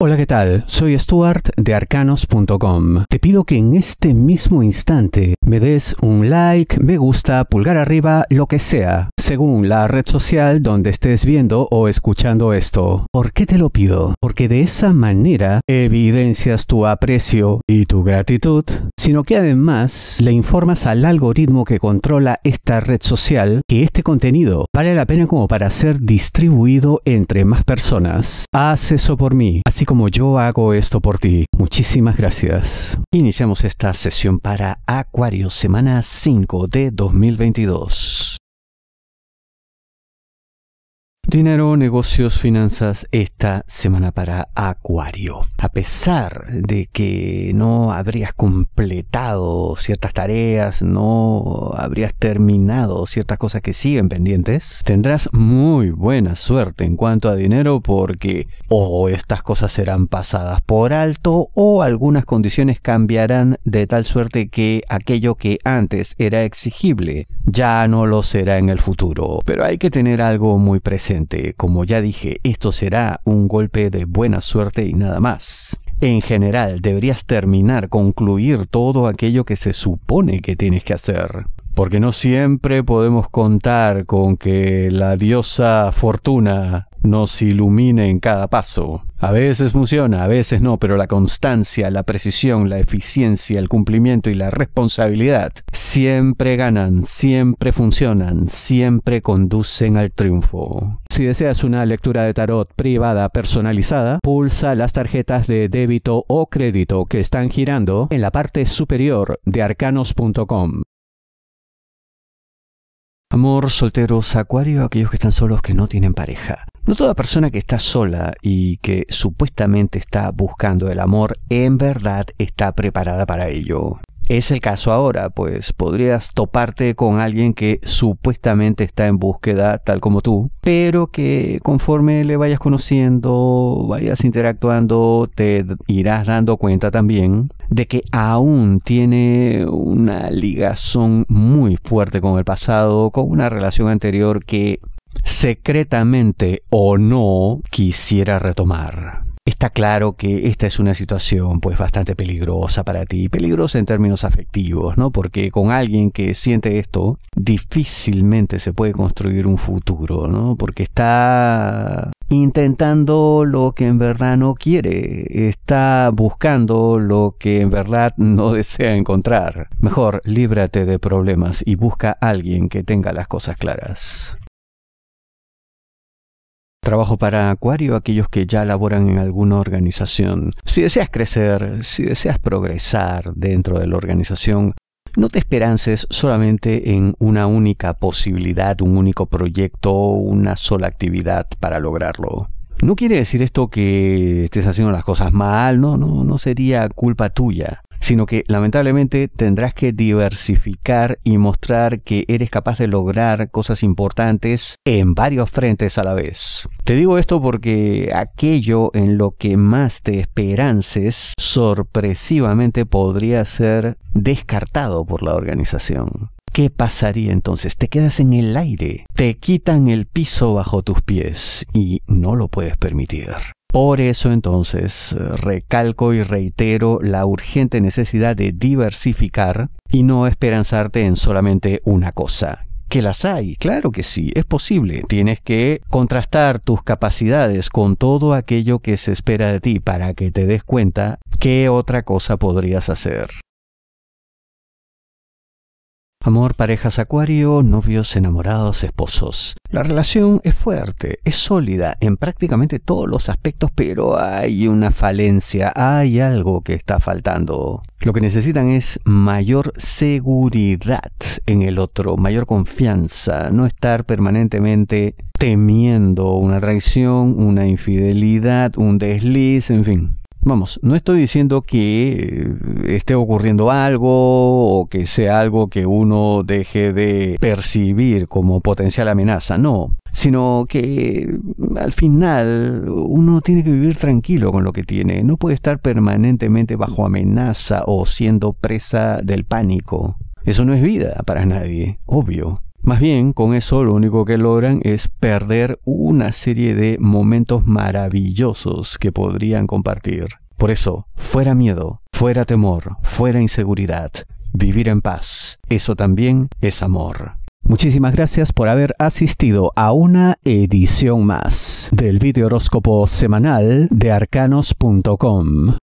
Hola, ¿qué tal? Soy Stuart de arcanos.com. Te pido que en este mismo instante me des un like, me gusta, pulgar arriba, lo que sea, según la red social donde estés viendo o escuchando esto. ¿Por qué te lo pido? Porque de esa manera evidencias tu aprecio y tu gratitud, sino que además le informas al algoritmo que controla esta red social que este contenido vale la pena como para ser distribuido entre más personas. Haz eso por mí, así como yo hago esto por ti. Muchísimas gracias. Iniciamos esta sesión para Acuario semana 5 de 2022. Dinero, negocios, finanzas esta semana para Acuario. A pesar de que no habrías completado ciertas tareas, no habrías terminado ciertas cosas que siguen pendientes, tendrás muy buena suerte en cuanto a dinero porque o estas cosas serán pasadas por alto o algunas condiciones cambiarán de tal suerte que aquello que antes era exigible ya no lo será en el futuro. Pero hay que tener algo muy presente como ya dije, esto será un golpe de buena suerte y nada más. En general, deberías terminar, concluir todo aquello que se supone que tienes que hacer. Porque no siempre podemos contar con que la diosa fortuna nos ilumine en cada paso. A veces funciona, a veces no, pero la constancia, la precisión, la eficiencia, el cumplimiento y la responsabilidad siempre ganan, siempre funcionan, siempre conducen al triunfo. Si deseas una lectura de tarot privada personalizada, pulsa las tarjetas de débito o crédito que están girando en la parte superior de arcanos.com. Amor, solteros, acuario, aquellos que están solos que no tienen pareja. No toda persona que está sola y que supuestamente está buscando el amor en verdad está preparada para ello es el caso ahora, pues podrías toparte con alguien que supuestamente está en búsqueda tal como tú, pero que conforme le vayas conociendo, vayas interactuando, te irás dando cuenta también de que aún tiene una ligazón muy fuerte con el pasado, con una relación anterior que secretamente o no quisiera retomar está claro que esta es una situación pues bastante peligrosa para ti, peligrosa en términos afectivos, ¿no? Porque con alguien que siente esto, difícilmente se puede construir un futuro, ¿no? Porque está intentando lo que en verdad no quiere, está buscando lo que en verdad no desea encontrar. Mejor líbrate de problemas y busca a alguien que tenga las cosas claras. Trabajo para Acuario aquellos que ya laboran en alguna organización. Si deseas crecer, si deseas progresar dentro de la organización, no te esperances solamente en una única posibilidad, un único proyecto, o una sola actividad para lograrlo. No quiere decir esto que estés haciendo las cosas mal, no, no, no sería culpa tuya sino que lamentablemente tendrás que diversificar y mostrar que eres capaz de lograr cosas importantes en varios frentes a la vez. Te digo esto porque aquello en lo que más te esperances sorpresivamente podría ser descartado por la organización. ¿Qué pasaría entonces? Te quedas en el aire, te quitan el piso bajo tus pies y no lo puedes permitir. Por eso entonces eh, recalco y reitero la urgente necesidad de diversificar y no esperanzarte en solamente una cosa. Que las hay, claro que sí, es posible. Tienes que contrastar tus capacidades con todo aquello que se espera de ti para que te des cuenta qué otra cosa podrías hacer. Amor, parejas acuario, novios, enamorados, esposos. La relación es fuerte, es sólida en prácticamente todos los aspectos, pero hay una falencia, hay algo que está faltando. Lo que necesitan es mayor seguridad en el otro, mayor confianza, no estar permanentemente temiendo una traición, una infidelidad, un desliz, en fin. Vamos, no estoy diciendo que eh, esté ocurriendo algo o que sea algo que uno deje de percibir como potencial amenaza, no, sino que mm, al final uno tiene que vivir tranquilo con lo que tiene, no puede estar permanentemente bajo amenaza o siendo presa del pánico. Eso no es vida para nadie, obvio. Más bien, con eso lo único que logran es perder una serie de momentos maravillosos que podrían compartir. Por eso, fuera miedo, fuera temor, fuera inseguridad, vivir en paz, eso también es amor. Muchísimas gracias por haber asistido a una edición más del video horóscopo semanal de arcanos.com.